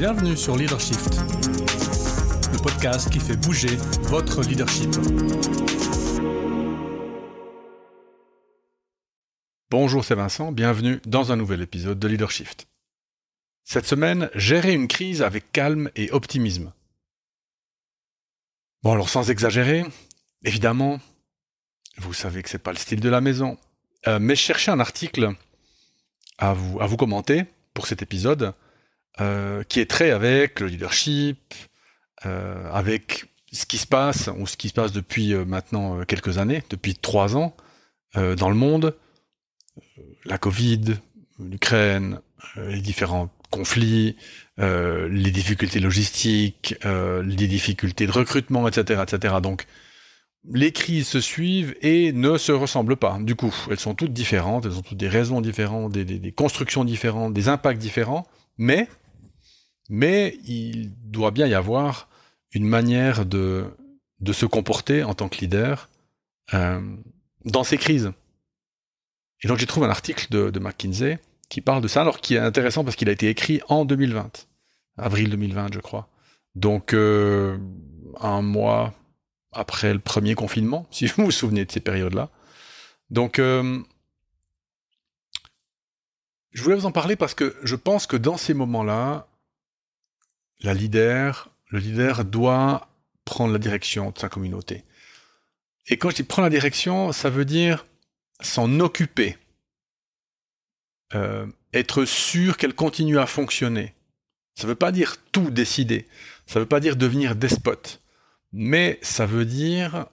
Bienvenue sur Leadership, le podcast qui fait bouger votre leadership. Bonjour, c'est Vincent, bienvenue dans un nouvel épisode de Leadership. Cette semaine, gérer une crise avec calme et optimisme. Bon alors sans exagérer, évidemment, vous savez que c'est pas le style de la maison, euh, mais cherchez un article à vous, à vous commenter pour cet épisode euh, qui est très avec le leadership, euh, avec ce qui se passe, ou ce qui se passe depuis euh, maintenant quelques années, depuis trois ans, dans le monde, la Covid, l'Ukraine, les différents conflits, les difficultés logistiques, les difficultés de recrutement, etc., etc. Donc, les crises se suivent et ne se ressemblent pas. Du coup, elles sont toutes différentes, elles ont toutes des raisons différentes, des, des constructions différentes, des impacts différents, mais mais il doit bien y avoir une manière de, se comporter en tant que leader euh, dans ces crises. Et donc, j'ai trouvé un article de, McKinsey qui parle de ça, alors qui est intéressant parce qu'il a été écrit en 2020, avril 2020, je crois. Donc, euh, un mois après le premier confinement, si vous vous souvenez de ces périodes-là. Donc, euh, je voulais vous en parler parce que je pense que dans ces moments-là, la leader, le leader doit prendre la direction de sa communauté. Et quand je dis prendre la direction, ça veut dire s'en occuper, euh, être sûr qu'elle continue à fonctionner. Ça ne veut pas dire tout décider, ça ne veut pas dire devenir despote, mais ça veut dire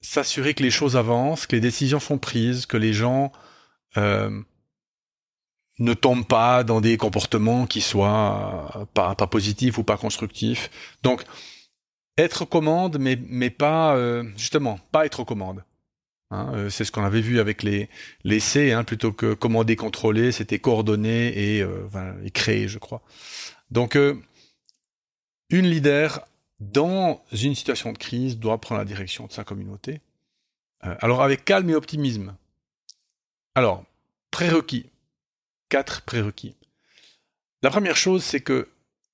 s'assurer que les choses avancent, que les décisions sont prises, que les gens euh, ne tombe pas dans des comportements qui soient euh, pas, pas positifs ou pas constructifs. Donc, être commande, mais, mais pas, euh, justement, pas être commande. Hein, euh, c'est ce qu'on avait vu avec les, les C, hein, plutôt que commander, contrôler, c'était coordonner et, et, créer, je crois. Donc, une leader, dans une situation de crise, doit prendre la direction de sa communauté. alors, avec calme et optimisme. Alors, prérequis quatre prérequis. La première chose, c'est que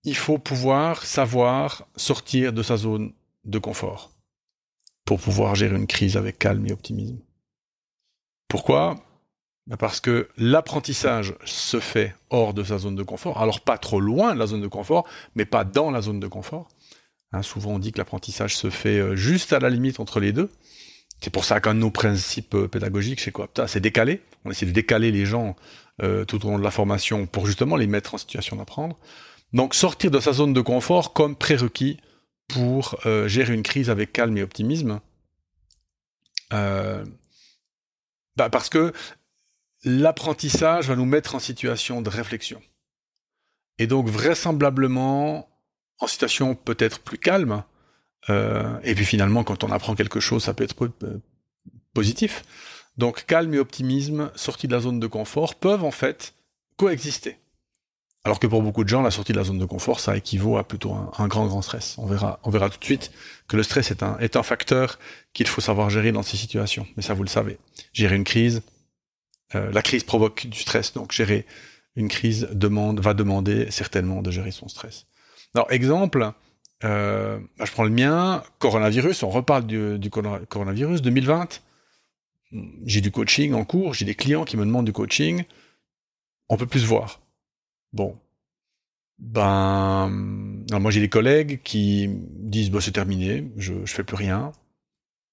il faut pouvoir savoir sortir de sa zone de confort pour pouvoir gérer une crise avec calme et optimisme. Pourquoi ben Parce que l'apprentissage se fait hors de sa zone de confort, alors pas trop loin de la zone de confort, mais pas dans la zone de confort. Hein, souvent on dit que l'apprentissage se fait euh, juste à la limite entre les deux. C'est pour ça qu'un de nos principes euh, pédagogiques chez Coapta, c'est décaler. On essaie de décaler les gens euh, tout au long de la formation pour justement les mettre en situation d'apprendre. Donc sortir de sa zone de confort comme prérequis pour euh, gérer une crise avec calme et optimisme. Euh, bah, parce que l'apprentissage va nous mettre en situation de réflexion. Et donc vraisemblablement en situation peut-être plus calme. et puis finalement, quand on apprend quelque chose, ça peut être positif donc calme et optimisme, sortie de la zone de confort, peuvent en fait coexister. Alors que pour beaucoup de gens, la sortie de la zone de confort, ça équivaut à plutôt un, grand, grand stress. On verra, on verra tout de suite que le stress est un, est un facteur qu'il faut savoir gérer dans ces situations. Mais ça, vous le savez. Gérer une crise, euh, la crise provoque du stress, donc gérer une crise demande, va demander certainement de gérer son stress. Alors, exemple, euh, bah, je prends le mien, coronavirus, on reparle du coronavirus 2020 j'ai du coaching en cours, j'ai des clients qui me demandent du coaching, on peut plus se voir. Bon. Ben, moi j'ai des collègues qui disent bon bah, c'est terminé, je, ne fais plus rien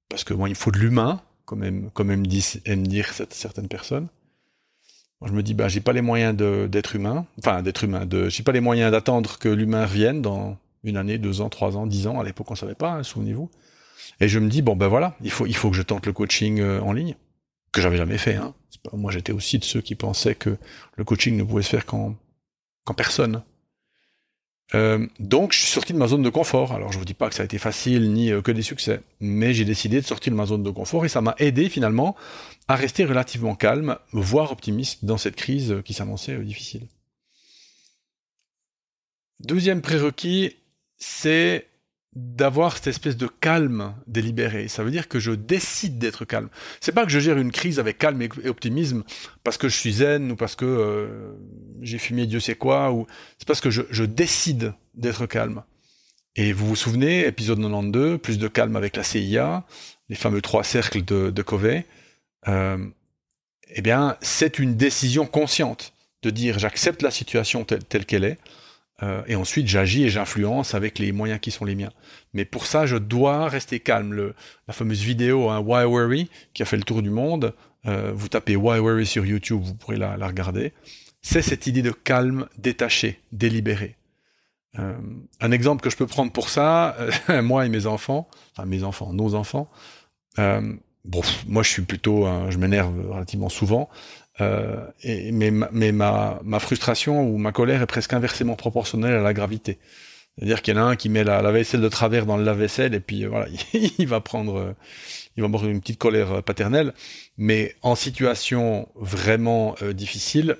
parce que moi il faut de l'humain, comme aiment, quand même dire certaines personnes. je me dis ben j'ai pas les moyens d'être humain, enfin d'être humain, de j'ai pas les moyens d'attendre que l'humain revienne dans une année, deux ans, trois ans, dix ans. À l'époque on savait pas, hein, souvenez-vous. Et je me dis, bon ben voilà, il faut, il faut que je tente le coaching euh, en ligne, que j'avais jamais fait. Hein. moi j'étais aussi de ceux qui pensaient que le coaching ne pouvait se faire qu'en personne. Euh, donc je suis sorti de ma zone de confort. Alors je ne vous dis pas que ça a été facile ni euh, que des succès, mais j'ai décidé de sortir de ma zone de confort et ça m'a aidé finalement à rester relativement calme, voire optimiste dans cette crise qui s'annonçait difficile. Deuxième prérequis, c'est d'avoir cette espèce de calme délibéré. Ça veut dire que je décide d'être calme. C'est pas que je gère une crise avec calme et optimisme parce que je suis zen ou parce que euh, j'ai fumé Dieu sait quoi. Ou c'est parce que je, décide d'être calme. Et vous vous souvenez, épisode 92, plus de calme avec la CIA, les fameux trois cercles de, Covey. Euh, eh bien, c'est une décision consciente de dire j'accepte la situation telle qu'elle est euh, et ensuite, j'agis et j'influence avec les moyens qui sont les miens. Mais pour ça, je dois rester calme. Le, la fameuse vidéo hein, Why Worry, qui a fait le tour du monde, euh, vous tapez Why Worry sur YouTube, vous pourrez la, regarder, c'est cette idée de calme détaché, délibéré. Euh, un exemple que je peux prendre pour ça, moi et mes enfants, enfin mes enfants, nos enfants, bon, moi je suis plutôt, je m'énerve relativement souvent, euh, et, mais, ma, frustration ou ma colère est presque inversement proportionnelle à la gravité. C'est-à-dire qu'il y en a un qui met la, vaisselle de travers dans le lave-vaisselle et puis euh, voilà, il va prendre, euh, il va avoir une petite colère paternelle. Mais en situation vraiment difficile,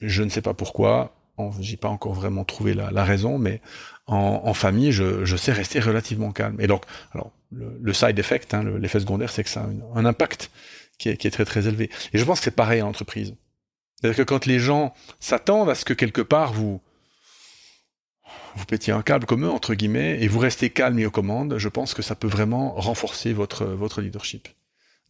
je ne sais pas pourquoi, j'ai pas encore vraiment trouvé la, raison, mais en, famille, je, sais rester relativement calme. Et donc, alors le, side effect, hein, l'effet secondaire, c'est que ça a un impact qui est, très très élevé. Et je pense que c'est pareil en entreprise. C'est-à-dire que quand les gens s'attendent à ce que quelque part vous vous pétiez un câble comme eux, entre guillemets, et vous restez calme et aux commandes, je pense que ça peut vraiment renforcer votre, votre leadership.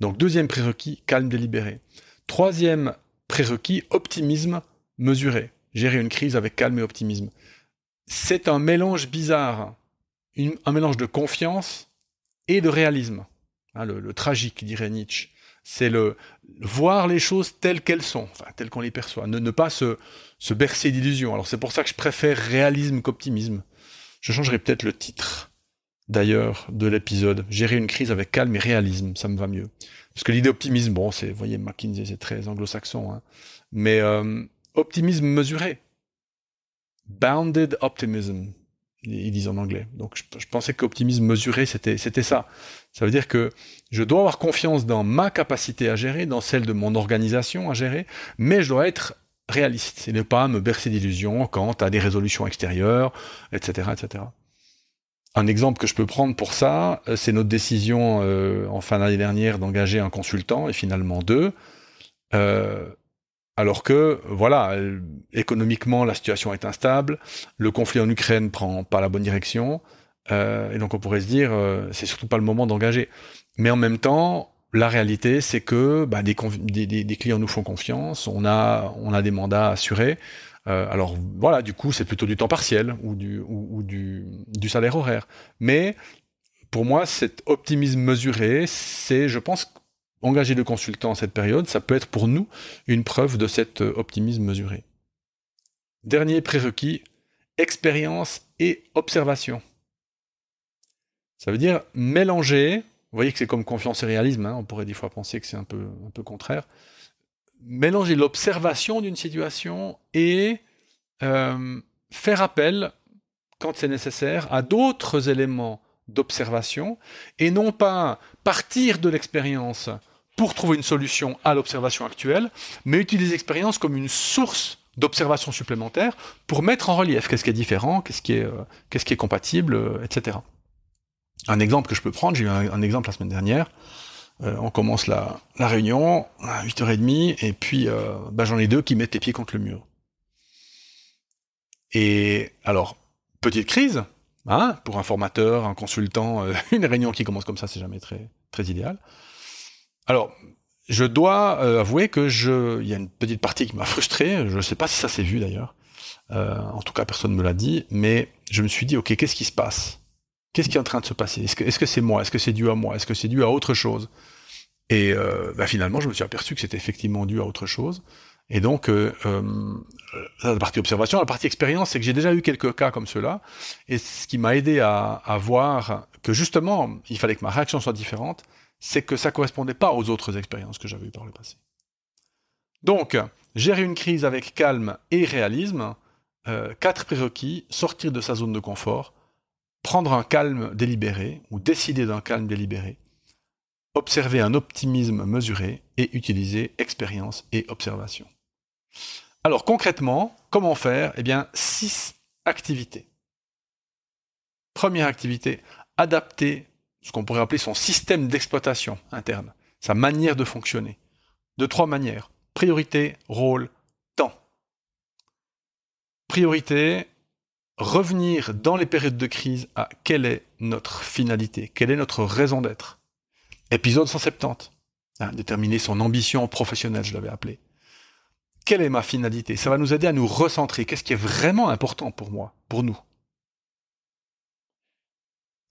Donc deuxième prérequis, calme délibéré. Troisième prérequis, optimisme mesuré. Gérer une crise avec calme et optimisme. C'est un mélange bizarre, un mélange de confiance et de réalisme. Hein, le, tragique, dirait Nietzsche c'est le voir les choses telles qu'elles sont, enfin telles qu'on les perçoit, ne, pas se, bercer d'illusions. Alors c'est pour ça que je préfère réalisme qu'optimisme. Je changerai peut-être le titre d'ailleurs de l'épisode. Gérer une crise avec calme et réalisme, ça me va mieux. Parce que l'idée optimisme, bon, c'est, vous voyez, McKinsey, c'est très anglo-saxon, hein. mais euh, optimisme mesuré. Bounded optimism, ils disent en anglais. Donc je, pensais qu'optimisme mesuré, c'était, c'était ça. Ça veut dire que je dois avoir confiance dans ma capacité à gérer, dans celle de mon organisation à gérer, mais je dois être réaliste et ne pas me bercer d'illusions quant à des résolutions extérieures, etc. etc. Un exemple que je peux prendre pour ça, euh, c'est notre décision euh, en fin d'année dernière d'engager un consultant et finalement deux. Euh, alors que, voilà, euh, économiquement, la situation est instable, le conflit en Ukraine prend pas la bonne direction, euh, et donc on pourrait se dire, euh, c'est surtout pas le moment d'engager. Mais en même temps, la réalité, c'est que bah, des, des, des, clients nous font confiance, on a, on a des mandats assurés. Euh, alors voilà, du coup, c'est plutôt du temps partiel ou du, ou, du, du salaire horaire. Mais pour moi, cet optimisme mesuré, c'est, je pense, engager le consultant à cette période, ça peut être pour nous une preuve de cet euh, optimisme mesuré. Dernier prérequis, expérience et observation. Ça veut dire mélanger, vous voyez que c'est comme confiance et réalisme, hein, on pourrait des fois penser que c'est un peu, un peu contraire, mélanger l'observation d'une situation et euh, faire appel, quand c'est nécessaire, à d'autres éléments d'observation et non pas partir de l'expérience pour trouver une solution à l'observation actuelle, mais utiliser l'expérience comme une source d'observation supplémentaire pour mettre en relief qu'est-ce qui est différent, qu'est-ce qui est, euh, compatible, euh, etc. Un exemple que je peux prendre, j'ai eu un, exemple la semaine dernière. Euh, on commence la, réunion à 8h30 et puis ben, j'en ai deux qui mettent les pieds contre le mur. Et alors, petite crise, hein, pour un formateur, un consultant, une réunion qui commence comme ça, c'est jamais très idéal. Alors, je dois euh, avouer que je, il y a une petite partie qui m'a frustré. Je ne sais pas si ça s'est vu d'ailleurs. Euh, en tout cas, personne ne me l'a dit. Mais je me suis dit, ok, qu'est-ce qui se passe Qu'est-ce qui est en train de se passer Est-ce que c'est moi Est-ce que c'est dû à moi Est-ce que c'est dû à autre chose Et euh, bah, finalement, je me suis aperçu que c'était effectivement dû à autre chose. Et donc, la partie observation, la partie expérience, c'est que j'ai déjà eu quelques cas comme cela, et ce qui m'a aidé à, voir que justement, il fallait que ma réaction soit différente, c'est que ça correspondait pas aux autres expériences que j'avais eues par le passé. Donc, gérer une crise avec calme et réalisme, euh, quatre prérequis, sortir de sa zone de confort, prendre un calme délibéré ou décider d'un calme délibéré, observer un optimisme mesuré et utiliser expérience et observation. Alors concrètement, comment faire Eh bien, six activités. Première activité, adapter ce qu'on pourrait appeler son système d'exploitation interne, sa manière de fonctionner. De trois manières. Priorité, rôle, temps. Priorité, revenir dans les périodes de crise à quelle est notre finalité, quelle est notre raison d'être. Épisode 170. Hein, déterminer son ambition professionnelle, je l'avais appelé. Quelle est ma finalité Ça va nous aider à nous recentrer. Qu'est-ce qui est vraiment important pour moi, pour nous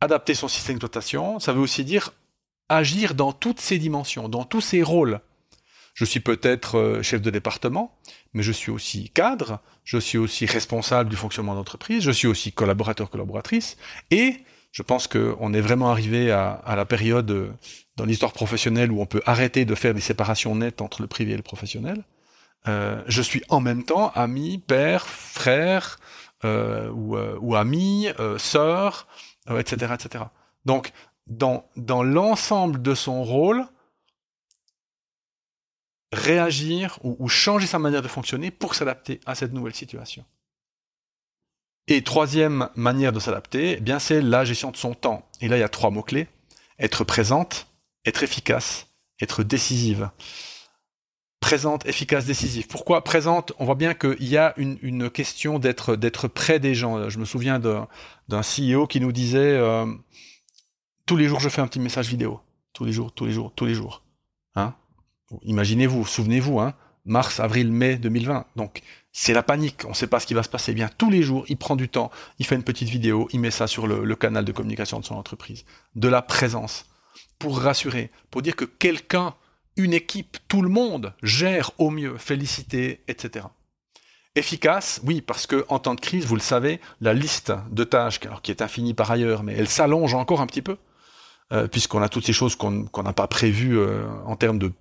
adapter son système d'exploitation, ça veut aussi dire agir dans toutes ses dimensions, dans tous ses rôles. Je suis peut-être euh, chef de département, mais je suis aussi cadre, je suis aussi responsable du fonctionnement d'entreprise, je suis aussi collaborateur, collaboratrice, et je pense qu'on est vraiment arrivé à, la période euh, dans l'histoire professionnelle où on peut arrêter de faire des séparations nettes entre le privé et le professionnel. Euh, je suis en même temps ami, père, frère, ou, ou, ami, sœur, etc., euh, etc. Donc, dans, l'ensemble de son rôle, réagir ou, changer sa manière de fonctionner pour s'adapter à cette nouvelle situation. Et troisième manière de s'adapter, eh bien c'est la gestion de son temps. Et là, il y a trois mots-clés. Être présente, être efficace, être décisive présente, efficace, décisive. Pourquoi présente On voit bien qu'il y a une, question d'être d'être près des gens. Je me souviens d'un CEO qui nous disait euh, tous les jours je fais un petit message vidéo, tous les jours, tous les jours, tous les jours. Hein Imaginez-vous, souvenez-vous, hein, mars, avril, mai 2020. Donc c'est la panique, on ne sait pas ce qui va se passer. Eh bien tous les jours, il prend du temps, il fait une petite vidéo, il met ça sur le, le canal de communication de son entreprise, de la présence pour rassurer, pour dire que quelqu'un une équipe, tout le monde gère au mieux, féliciter, etc. Efficace, oui, parce que en temps de crise, vous le savez, la liste de tâches, alors qui est infinie par ailleurs, mais elle s'allonge encore un petit peu, euh, puisqu'on a toutes ces choses qu'on n'a pas prévues euh, en termes de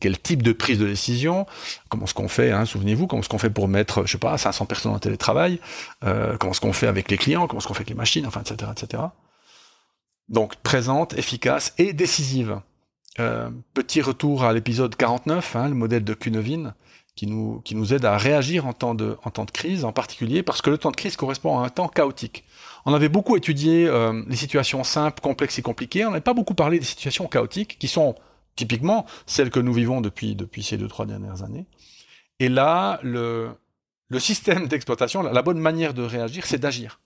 quel type de prise de décision, comment ce qu'on fait, hein, souvenez-vous, comment ce qu'on fait pour mettre, je sais pas, 500 personnes en télétravail, euh, comment ce qu'on fait avec les clients, comment ce qu'on fait avec les machines, enfin, etc., etc. Donc présente, efficace et décisive. Euh, petit retour à l'épisode 49, hein, le modèle de Cunevine qui nous, qui nous aide à réagir en temps, de, en temps de crise, en particulier parce que le temps de crise correspond à un temps chaotique. On avait beaucoup étudié euh, les situations simples, complexes et compliquées, on n'avait pas beaucoup parlé des situations chaotiques, qui sont typiquement celles que nous vivons depuis, depuis ces deux, trois dernières années. Et là, le, le système d'exploitation, la bonne manière de réagir, c'est d'agir.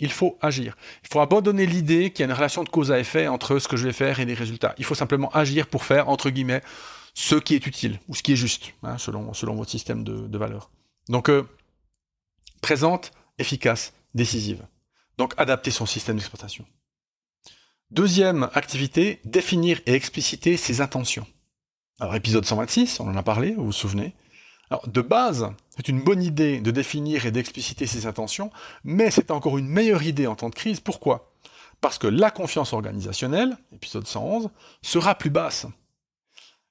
Il faut agir. Il faut abandonner l'idée qu'il y a une relation de cause à effet entre ce que je vais faire et les résultats. Il faut simplement agir pour faire, entre guillemets, ce qui est utile ou ce qui est juste, hein, selon, selon votre système de, valeur. valeurs. Donc, euh, présente, efficace, décisive. Donc, adapter son système d'exploitation. Deuxième activité, définir et expliciter ses intentions. Alors, épisode 126, on en a parlé, vous vous souvenez. Alors, de base, c'est une bonne idée de définir et d'expliciter ses intentions, mais c'est encore une meilleure idée en temps de crise. Pourquoi Parce que la confiance organisationnelle, épisode 111, sera plus basse.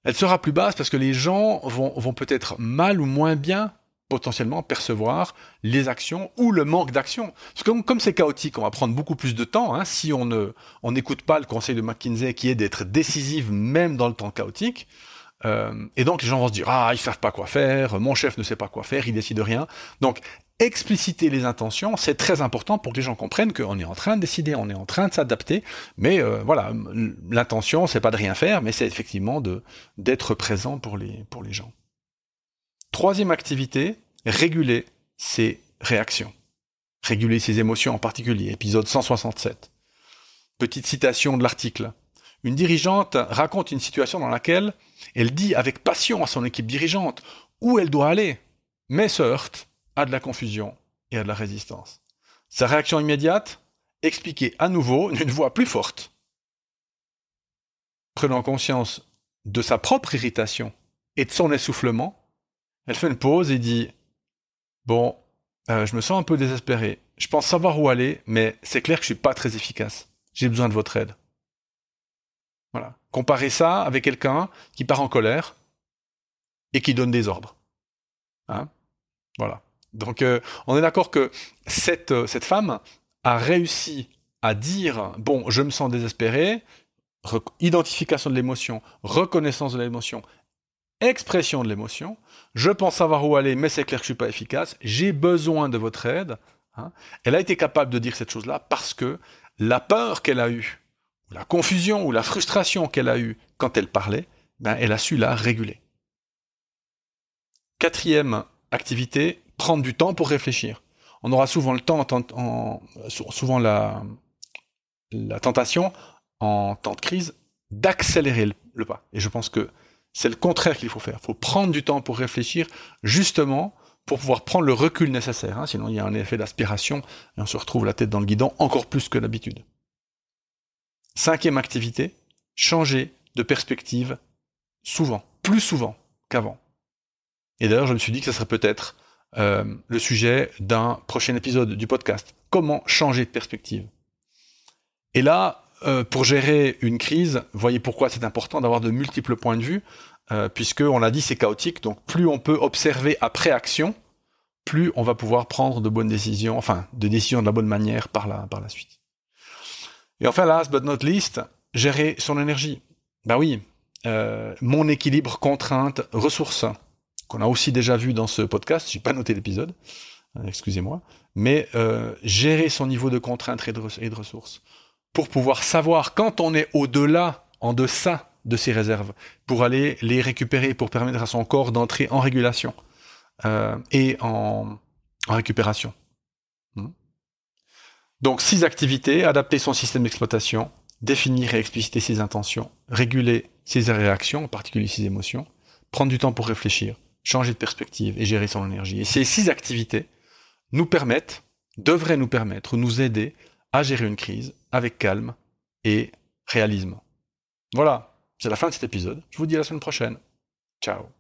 Elle sera plus basse parce que les gens vont, peut-être mal ou moins bien potentiellement percevoir les actions ou le manque d'action. Parce que comme c'est chaotique, on va prendre beaucoup plus de temps hein. si on on n'écoute pas le conseil de McKinsey qui est d'être décisive même dans le temps chaotique. Euh, et donc les gens vont se dire ah ils savent pas quoi faire, mon chef ne sait pas quoi faire, il décide rien. Donc expliciter les intentions, c'est très important pour que les gens comprennent qu'on est en train de décider, on est en train de s'adapter. Mais euh, voilà, l'intention c'est pas de rien faire, mais c'est effectivement de d'être présent pour les pour les gens. Troisième activité, réguler ses réactions, réguler ses émotions en particulier. Épisode 167. Petite citation de l'article une dirigeante raconte une situation dans laquelle elle dit avec passion à son équipe dirigeante où elle doit aller, mais se heurte à de la confusion et à de la résistance. Sa réaction immédiate Expliquer à nouveau d'une voix plus forte. Prenant conscience de sa propre irritation et de son essoufflement, elle fait une pause et dit Bon, euh, je me sens un peu désespérée. Je pense savoir où aller, mais c'est clair que je ne suis pas très efficace. J'ai besoin de votre aide. Voilà. Comparez ça avec quelqu'un qui part en colère et qui donne des ordres. Hein voilà. Donc euh, on est d'accord que cette, euh, cette femme a réussi à dire, bon, je me sens désespéré, identification de l'émotion, reconnaissance de l'émotion, expression de l'émotion, je pense savoir où aller, mais c'est clair que je ne suis pas efficace, j'ai besoin de votre aide. Hein Elle a été capable de dire cette chose-là parce que la peur qu'elle a eue la confusion ou la frustration qu'elle a eue quand elle parlait, ben, elle a su la réguler. Quatrième activité, prendre du temps pour réfléchir. On aura souvent le temps, souvent la, la, tentation en temps de crise d'accélérer le, pas. Et je pense que c'est le contraire qu'il faut faire. Il faut prendre du temps pour réfléchir, justement, pour pouvoir prendre le recul nécessaire. Hein. Sinon, il y a un effet d'aspiration et on se retrouve la tête dans le guidon encore plus que d'habitude. Cinquième activité, changer de perspective souvent, plus souvent qu'avant. Et d'ailleurs, je me suis dit que ce serait peut-être euh, le sujet d'un prochain épisode du podcast. Comment changer de perspective Et là, euh, pour gérer une crise, voyez pourquoi c'est important d'avoir de multiples points de vue, puisqu'on euh, puisque on l'a dit, c'est chaotique. Donc, plus on peut observer après action, plus on va pouvoir prendre de bonnes décisions, enfin, de décisions de la bonne manière par par la suite. Et enfin, last but not least, gérer son énergie. Ben oui, euh, mon équilibre contrainte ressources, qu'on a aussi déjà vu dans ce podcast, je j'ai pas noté l'épisode, euh, excusez-moi, mais euh, gérer son niveau de contrainte et de, ressources, pour pouvoir savoir quand on est au-delà, en deçà de ses réserves, pour aller les récupérer, pour permettre à son corps d'entrer en régulation et en récupération. Donc six activités, adapter son système d'exploitation, définir et expliciter ses intentions, réguler ses réactions, en particulier ses émotions, prendre du temps pour réfléchir, changer de perspective et gérer son énergie. Et ces six activités nous permettent, devraient nous permettre nous aider à gérer une crise avec calme et réalisme. Voilà, c'est la fin de cet épisode. Je vous dis à la semaine prochaine. Ciao